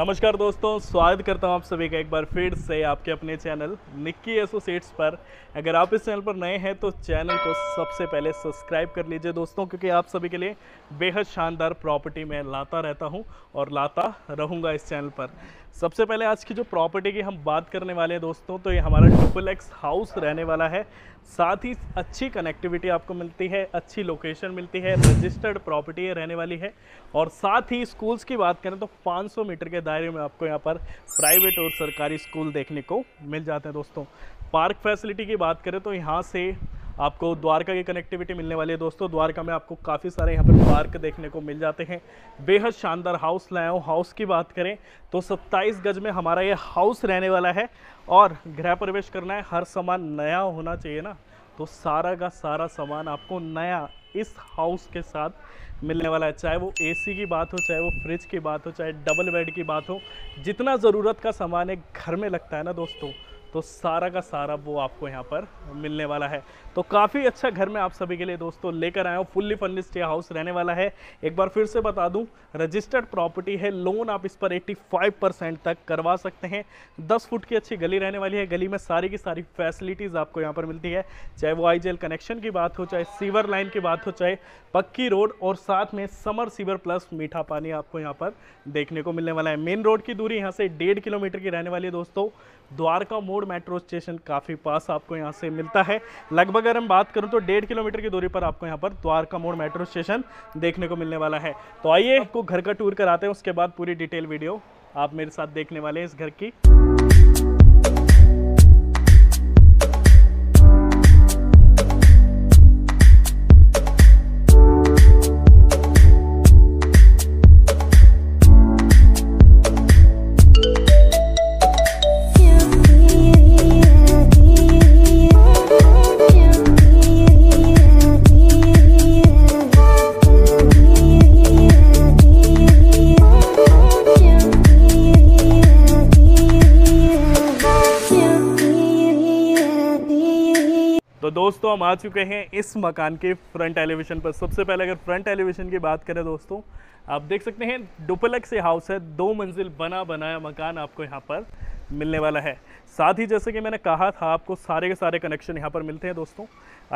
नमस्कार दोस्तों स्वागत करता हूं आप सभी का एक बार फिर से आपके अपने चैनल निक्की एसोसिएट्स पर अगर आप इस चैनल पर नए हैं तो चैनल को सबसे पहले सब्सक्राइब कर लीजिए दोस्तों क्योंकि आप सभी के लिए बेहद शानदार प्रॉपर्टी मैं लाता रहता हूं और लाता रहूंगा इस चैनल पर सबसे पहले आज की जो प्रॉपर्टी की हम बात करने वाले हैं दोस्तों तो ये हमारा ट्रिपल एक्स हाउस रहने वाला है साथ ही अच्छी कनेक्टिविटी आपको मिलती है अच्छी लोकेशन मिलती है रजिस्टर्ड प्रॉपर्टी रहने वाली है और साथ ही स्कूल्स की बात करें तो 500 मीटर के दायरे में आपको यहाँ पर प्राइवेट और सरकारी स्कूल देखने को मिल जाते हैं दोस्तों पार्क फैसिलिटी की बात करें तो यहाँ से आपको द्वारका की कनेक्टिविटी मिलने वाली है दोस्तों द्वारका में आपको काफ़ी सारे यहाँ पर पार्क देखने को मिल जाते हैं बेहद शानदार हाउस लाओ हाउस की बात करें तो 27 गज में हमारा ये हाउस रहने वाला है और गृह प्रवेश करना है हर सामान नया होना चाहिए ना तो सारा का सारा सामान आपको नया इस हाउस के साथ मिलने वाला है चाहे वो एसी की बात हो चाहे वो फ्रिज की बात हो चाहे डबल बेड की बात हो जितना ज़रूरत का सामान एक घर में लगता है ना दोस्तों तो सारा का सारा वो आपको यहाँ पर मिलने वाला है तो काफ़ी अच्छा घर में आप सभी के लिए दोस्तों लेकर आया हूँ फुल्ली फर्निस्ड ये हाउस रहने वाला है एक बार फिर से बता दूँ रजिस्टर्ड प्रॉपर्टी है लोन आप इस पर 85 परसेंट तक करवा सकते हैं 10 फुट की अच्छी गली रहने वाली है गली में सारी की सारी फैसिलिटीज़ आपको यहाँ पर मिलती है चाहे वो आई कनेक्शन की बात हो चाहे सीवर लाइन की बात हो चाहे पक्की रोड और साथ में समर सीवर प्लस मीठा पानी आपको यहाँ पर देखने को मिलने वाला है मेन रोड की दूरी यहाँ से डेढ़ किलोमीटर की रहने वाली है दोस्तों द्वारका मोड़ मेट्रो स्टेशन काफ़ी पास आपको यहाँ से मिलता है लगभग अगर हम बात करूँ तो डेढ़ किलोमीटर की दूरी पर आपको यहाँ पर द्वारका मोड़ मेट्रो स्टेशन देखने को मिलने वाला है तो आइए आपको घर का टूर कराते हैं उसके बाद पूरी डिटेल वीडियो आप मेरे साथ देखने वाले हैं इस घर की दोस्तों हम आ चुके हैं इस मकान के फ्रंट एलिवेशन पर सबसे पहले अगर फ्रंट एलिवेशन की बात करें दोस्तों आप देख सकते हैं डुपलक से हाउस है दो मंजिल बना बनाया मकान आपको यहाँ पर मिलने वाला है साथ ही जैसे कि मैंने कहा था आपको सारे के सारे कनेक्शन यहाँ पर मिलते हैं दोस्तों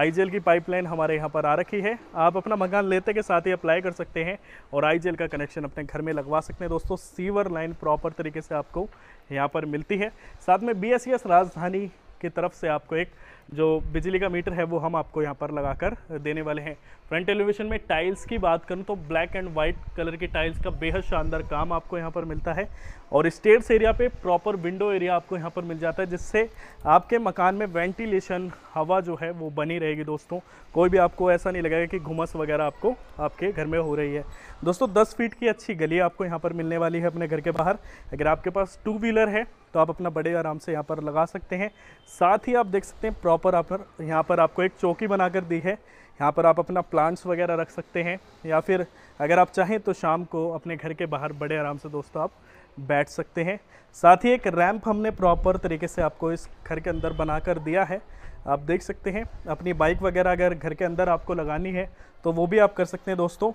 आई की पाइपलाइन हमारे यहाँ पर आ रखी है आप अपना मकान लेते के साथ ही अप्लाई कर सकते हैं और आई का कनेक्शन अपने घर में लगवा सकते हैं दोस्तों सीवर लाइन प्रॉपर तरीके से आपको यहाँ पर मिलती है साथ में बी e राजधानी की तरफ से आपको एक जो बिजली का मीटर है वो हम आपको यहाँ पर लगा कर देने वाले हैं फ्रंट एलिवेशन में टाइल्स की बात करूँ तो ब्लैक एंड वाइट कलर की टाइल्स का बेहद शानदार काम आपको यहाँ पर मिलता है और स्टेयर्स एरिया पे प्रॉपर विंडो एरिया आपको यहाँ पर मिल जाता है जिससे आपके मकान में वेंटिलेशन हवा जो है वो बनी रहेगी दोस्तों कोई भी आपको ऐसा नहीं लगेगा कि घुमस वगैरह आपको आपके घर में हो रही है दोस्तों दस फीट की अच्छी गली आपको यहाँ पर मिलने वाली है अपने घर के बाहर अगर आपके पास टू व्हीलर है तो आप अपना बड़े आराम से यहाँ पर लगा सकते हैं साथ ही आप देख सकते हैं प्रॉपर आप यहाँ पर आपको एक चौकी बनाकर दी है यहाँ पर आप अपना प्लांट्स वगैरह रख सकते हैं या फिर अगर आप चाहें तो शाम को अपने घर के बाहर बड़े आराम से दोस्तों आप बैठ सकते हैं साथ ही एक रैंप हमने प्रॉपर तरीके से आपको इस घर के अंदर बना कर दिया है आप देख सकते हैं अपनी बाइक वगैरह अगर घर के अंदर आपको लगानी है तो वो भी आप कर सकते हैं दोस्तों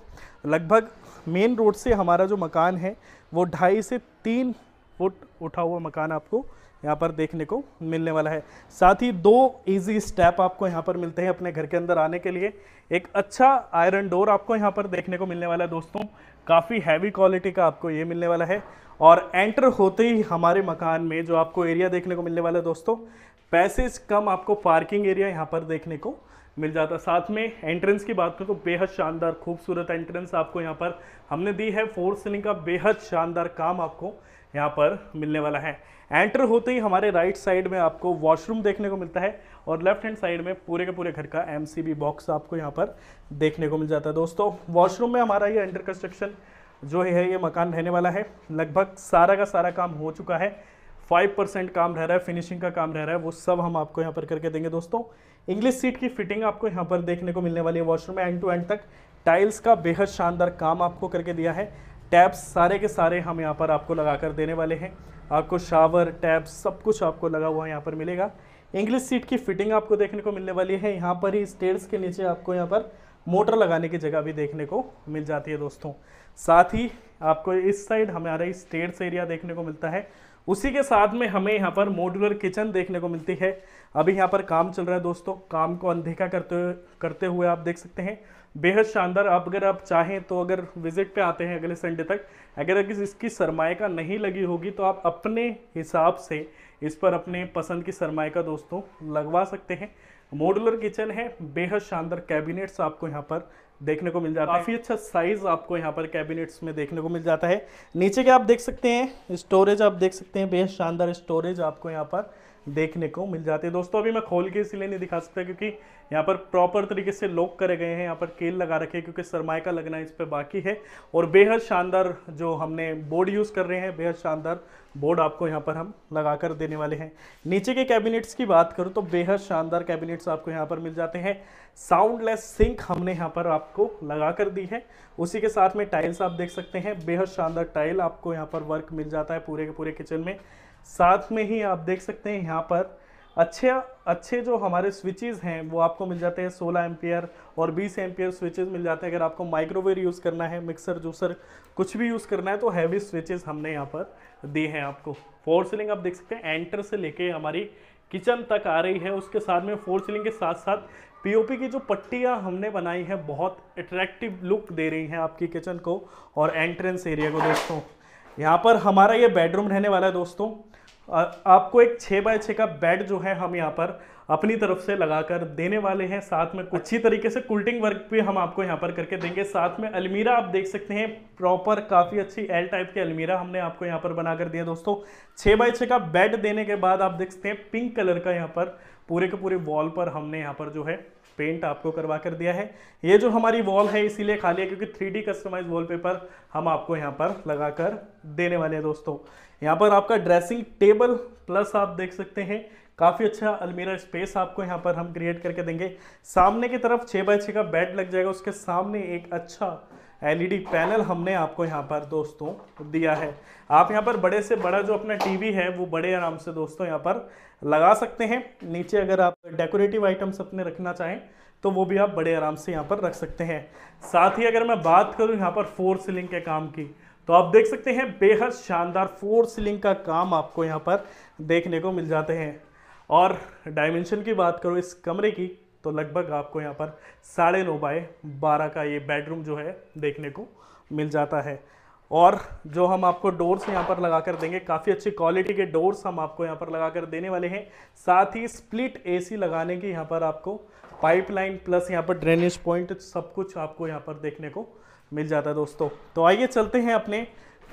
लगभग मेन रोड से हमारा जो मकान है वो ढाई से तीन फुट उठा हुआ मकान आपको यहाँ पर देखने को मिलने वाला है साथ ही दो इजी स्टेप आपको यहाँ पर मिलते हैं अपने घर के अंदर आने के लिए एक अच्छा आयरन डोर आपको यहाँ पर देखने को मिलने वाला है दोस्तों काफ़ी हैवी क्वालिटी का आपको ये मिलने वाला है और एंटर होते ही हमारे मकान में जो आपको एरिया देखने को मिलने वाला है दोस्तों पैसेज कम आपको पार्किंग एरिया यहाँ पर देखने को मिल जाता साथ में एंट्रेंस की बात करें तो बेहद शानदार खूबसूरत एंट्रेंस आपको यहाँ पर हमने दी है फोर सीलिंग का बेहद शानदार काम आपको यहाँ पर मिलने वाला है एंटर होते ही हमारे राइट साइड में आपको वॉशरूम देखने को मिलता है और लेफ्ट हैंड साइड में पूरे के पूरे घर का एम बॉक्स आपको यहाँ पर देखने को मिल जाता है दोस्तों वॉशरूम में हमारा ये अंडर कंस्ट्रक्शन जो है ये मकान रहने वाला है लगभग सारा का सारा काम हो चुका है फाइव परसेंट काम रह रहा है फिनिशिंग का काम रह रहा है वो सब हम आपको यहाँ पर करके देंगे दोस्तों इंग्लिश सीट की फिटिंग आपको यहाँ पर देखने को मिलने वाली है वॉशरूम में एंड टू एंड तक टाइल्स का बेहद शानदार काम आपको करके दिया है टैब्स सारे के सारे हम यहाँ पर आपको लगा कर देने वाले हैं आपको शावर टैब्स सब कुछ आपको लगा हुआ यहाँ पर मिलेगा इंग्लिश सीट की फिटिंग आपको देखने को मिलने वाली है यहाँ पर ही स्टेयर्स के नीचे आपको यहाँ पर मोटर लगाने की जगह भी देखने को मिल जाती है दोस्तों साथ ही आपको इस साइड हमारा स्टेयर्स स्टेट्स एरिया देखने को मिलता है उसी के साथ में हमें यहाँ पर मॉड्यूलर किचन देखने को मिलती है अभी यहाँ पर काम चल रहा है दोस्तों काम को अनदेखा करते हुए करते हुए आप देख सकते हैं बेहद शानदार आप अगर आप चाहें तो अगर विज़िट पे आते हैं अगले संडे तक अगर अगर इसकी सरमाए का नहीं लगी होगी तो आप अपने हिसाब से इस पर अपने पसंद की सरमाए का दोस्तों लगवा सकते हैं मॉडुलर किचन है बेहद शानदार कैबिनेट्स आपको यहाँ पर देखने को मिल जाता है काफ़ी अच्छा साइज़ आपको यहाँ पर कैबिनेट्स में देखने को मिल जाता है नीचे के आप देख सकते हैं स्टोरेज आप देख सकते हैं बेहद शानदार स्टोरेज आपको यहाँ पर देखने को मिल जाते हैं दोस्तों अभी मैं खोल के इसलिए नहीं दिखा सकता क्योंकि यहाँ पर प्रॉपर तरीके से लॉक करे गए हैं यहाँ पर केल लगा रखे हैं क्योंकि सरमाए का लगना इस पर बाकी है और बेहद शानदार जो हमने बोर्ड यूज़ कर रहे हैं बेहद शानदार बोर्ड आपको यहाँ पर हम लगा कर देने वाले हैं नीचे के कैबिनेट्स की बात करूँ तो बेहद शानदार कैबिनेट्स आपको यहाँ पर मिल जाते हैं साउंडलेस सिंक हमने यहाँ पर आप आपको लगा कर दी है उसी के साथ में टाइल्स आप देख सकते हैं बेहद शानदार टाइल आपको यहाँ पर वर्क मिल जाता है पूरे के पूरे किचन में साथ में ही आप देख सकते हैं यहाँ पर अच्छे अच्छे जो हमारे स्विचेस हैं वो आपको मिल जाते हैं 16 एम्पियर और 20 एम्पियर स्विचेस मिल जाते हैं अगर आपको माइक्रोवेव यूज़ करना है मिक्सर जूसर कुछ भी यूज़ करना है तो हैवी स्विचेस हमने यहाँ पर दिए हैं आपको फोर सीलिंग आप देख सकते हैं एंटर से लेके हमारी किचन तक आ रही है उसके साथ में फोर सीलिंग के साथ साथ पीओपी की जो पट्टियां हमने बनाई है बहुत अट्रैक्टिव लुक दे रही हैं आपकी किचन को और एंट्रेंस एरिया को दोस्तों यहाँ पर हमारा ये बेडरूम रहने वाला है दोस्तों आपको एक छः बाय छः का बेड जो है हम यहाँ पर अपनी तरफ से लगाकर देने वाले हैं साथ में अच्छी तरीके से कुल्टिंग वर्क भी हम आपको यहाँ पर करके देंगे साथ में अलमीरा आप देख सकते हैं प्रॉपर काफ़ी अच्छी एल टाइप की अलमीरा हमने आपको यहाँ पर बनाकर दिया दोस्तों छः बाई छ का बेड देने के बाद आप देख सकते हैं पिंक कलर का यहाँ पर पूरे के पूरे वॉल पर हमने यहाँ पर जो है पेंट आपको करवा कर दिया है ये जो हमारी वॉल है इसीलिए खाली है क्योंकि थ्री डी कस्टमाइज वॉलपेपर हम आपको यहाँ पर लगा कर देने वाले हैं दोस्तों यहाँ पर आपका ड्रेसिंग टेबल प्लस आप देख सकते हैं काफ़ी अच्छा अलमीरा स्पेस आपको यहाँ पर हम क्रिएट करके देंगे सामने की तरफ छः बाय छः का बेड लग जाएगा उसके सामने एक अच्छा एलईडी पैनल हमने आपको यहाँ पर दोस्तों दिया है आप यहाँ पर बड़े से बड़ा जो अपना टीवी है वो बड़े आराम से दोस्तों यहाँ पर लगा सकते हैं नीचे अगर आप डेकोरेटिव आइटम्स अपने रखना चाहें तो वो भी आप बड़े आराम से यहाँ पर रख सकते हैं साथ ही अगर मैं बात करूँ यहाँ पर फोर सीलिंग के काम की तो आप देख सकते हैं बेहद शानदार फोर सीलिंग का काम आपको यहाँ पर देखने को मिल जाते हैं और डायमेंशन की बात करूँ इस कमरे की तो लगभग आपको यहाँ पर साढ़े नौ बाय बारह का ये बेडरूम जो है देखने को मिल जाता है और जो हम आपको डोर्स यहाँ पर लगा कर देंगे काफ़ी अच्छी क्वालिटी के डोर्स हम आपको यहाँ पर लगा कर देने वाले हैं साथ ही स्प्लिट एसी लगाने की यहाँ पर आपको पाइपलाइन प्लस यहाँ पर ड्रेनेज पॉइंट सब कुछ आपको यहाँ पर देखने को मिल जाता है दोस्तों तो आइए चलते हैं अपने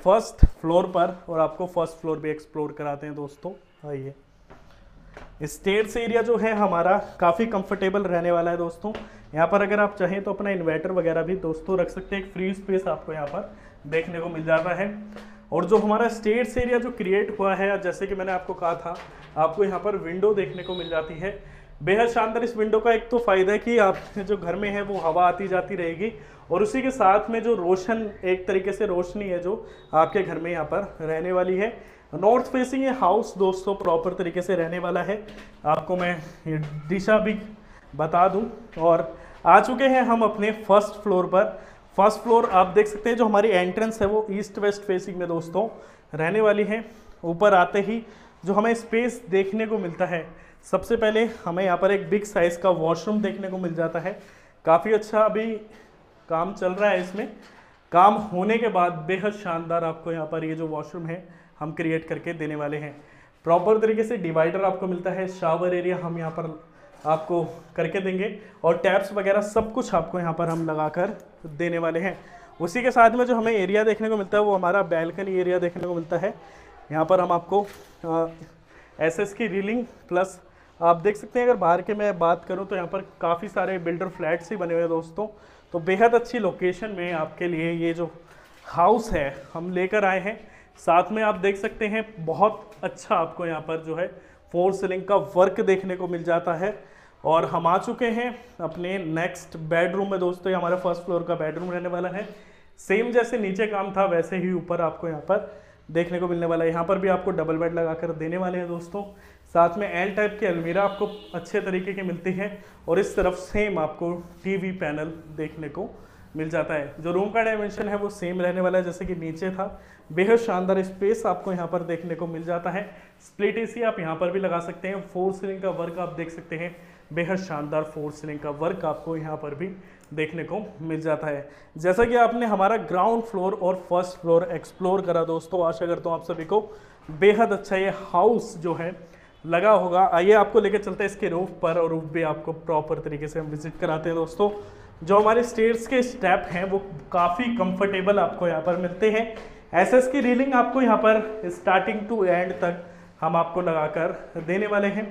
फर्स्ट फ्लोर पर और आपको फर्स्ट फ्लोर भी एक्सप्लोर कराते हैं दोस्तों आइए स्टेट्स एरिया जो है हमारा काफ़ी कंफर्टेबल रहने वाला है दोस्तों यहाँ पर अगर आप चाहें तो अपना इन्वर्टर वगैरह भी दोस्तों रख सकते हैं एक फ्री स्पेस आपको यहाँ पर देखने को मिल जाता है और जो हमारा स्टेट्स एरिया जो क्रिएट हुआ है जैसे कि मैंने आपको कहा था आपको यहाँ पर विंडो देखने को मिल जाती है बेहद शानदार इस विंडो का एक तो फ़ायदा है कि आप जो घर में है वो हवा आती जाती रहेगी और उसी के साथ में जो रोशन एक तरीके से रोशनी है जो आपके घर में यहाँ पर रहने वाली है नॉर्थ फेसिंग ये हाउस दोस्तों प्रॉपर तरीके से रहने वाला है आपको मैं ये दिशा भी बता दूं और आ चुके हैं हम अपने फर्स्ट फ्लोर पर फर्स्ट फ्लोर आप देख सकते हैं जो हमारी एंट्रेंस है वो ईस्ट वेस्ट फेसिंग में दोस्तों रहने वाली है ऊपर आते ही जो हमें स्पेस देखने को मिलता है सबसे पहले हमें यहाँ पर एक बिग साइज़ का वॉशरूम देखने को मिल जाता है काफ़ी अच्छा अभी काम चल रहा है इसमें काम होने के बाद बेहद शानदार आपको यहाँ पर ये जो वॉशरूम है हम क्रिएट करके देने वाले हैं प्रॉपर तरीके से डिवाइडर आपको मिलता है शावर एरिया हम यहाँ पर आपको करके देंगे और टैप्स वगैरह सब कुछ आपको यहाँ पर हम लगा कर देने वाले हैं उसी के साथ में जो हमें एरिया देखने को मिलता है वो हमारा बैल्कनी एरिया देखने को मिलता है यहाँ पर हम आपको एस एस की रीलिंग प्लस आप देख सकते हैं अगर बाहर के मैं बात करूँ तो यहाँ पर काफ़ी सारे बिल्डर फ्लैट्स ही बने हुए हैं दोस्तों तो बेहद अच्छी लोकेशन में आपके लिए ये जो हाउस है हम लेकर आए हैं साथ में आप देख सकते हैं बहुत अच्छा आपको यहाँ पर जो है फोर सीलिंग का वर्क देखने को मिल जाता है और हम आ चुके हैं अपने नेक्स्ट बेडरूम में दोस्तों ये हमारा फर्स्ट फ्लोर का बेडरूम रहने वाला है सेम जैसे नीचे काम था वैसे ही ऊपर आपको यहाँ पर देखने को मिलने वाला है यहाँ पर भी आपको डबल बेड लगा कर देने वाले हैं दोस्तों साथ में एल टाइप की अलमीरा आपको अच्छे तरीके की मिलती है और इस तरफ सेम आपको टीवी पैनल देखने को मिल जाता है जो रूम का डायमेंशन है वो सेम रहने वाला है जैसे कि नीचे था बेहद शानदार स्पेस आपको यहाँ पर देखने को मिल जाता है स्प्लिट एसी आप यहाँ पर भी लगा सकते हैं फोर सीलिंग का वर्क आप देख सकते हैं बेहद शानदार फोर सीलिंग का वर्क आपको यहाँ पर भी देखने को मिल जाता है जैसा कि आपने हमारा ग्राउंड फ्लोर और फर्स्ट फ्लोर एक्सप्लोर करा दोस्तों आशा करता हूँ आप सभी को बेहद अच्छा ये हाउस जो है लगा होगा आइए आपको लेकर चलते हैं इसके रूफ पर और रूफ भी आपको प्रॉपर तरीके से हम विजिट कराते हैं दोस्तों जो हमारे स्टेयर्स के स्टेप हैं वो काफ़ी कंफर्टेबल आपको यहाँ पर मिलते हैं एसएस की रीलिंग आपको यहाँ पर स्टार्टिंग टू एंड तक हम आपको लगाकर देने वाले हैं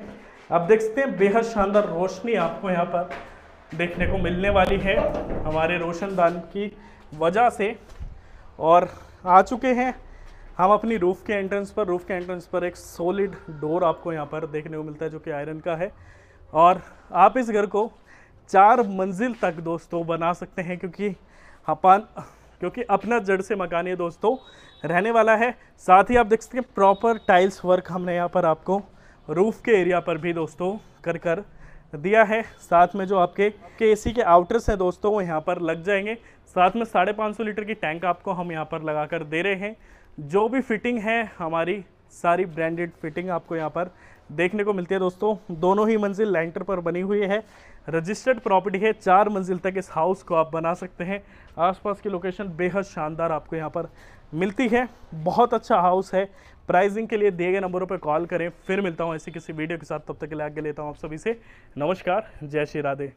अब देखते हैं बेहद शानदार रोशनी आपको यहाँ पर देखने को मिलने वाली है हमारे रोशनदान की वजह से और आ चुके हैं हम अपनी रूफ़ के एंट्रेंस पर रूफ़ के एंट्रेंस पर एक सॉलिड डोर आपको यहाँ पर देखने को मिलता है जो कि आयरन का है और आप इस घर को चार मंजिल तक दोस्तों बना सकते हैं क्योंकि हपान क्योंकि अपना जड़ से मकान ये दोस्तों रहने वाला है साथ ही आप देख सकते हैं प्रॉपर टाइल्स वर्क हमने यहाँ पर आपको रूफ़ के एरिया पर भी दोस्तों कर कर दिया है साथ में जो आपके के एसी के आउटर्स हैं दोस्तों वो यहाँ पर लग जाएंगे साथ में साढ़े पाँच सौ लीटर की टैंक आपको हम यहाँ पर लगा कर दे रहे हैं जो भी फिटिंग है हमारी सारी ब्रांडेड फिटिंग आपको यहाँ पर देखने को मिलती है दोस्तों दोनों ही मंजिल लैंटर पर बनी हुई है रजिस्टर्ड प्रॉपर्टी है चार मंजिल तक इस हाउस को आप बना सकते हैं आसपास की लोकेशन बेहद शानदार आपको यहाँ पर मिलती है बहुत अच्छा हाउस है प्राइजिंग के लिए दिए गए नंबरों पर कॉल करें फिर मिलता हूँ ऐसी किसी वीडियो के साथ तब तक के लिए आगे लेता हूँ आप सभी से नमस्कार जय श्री राधे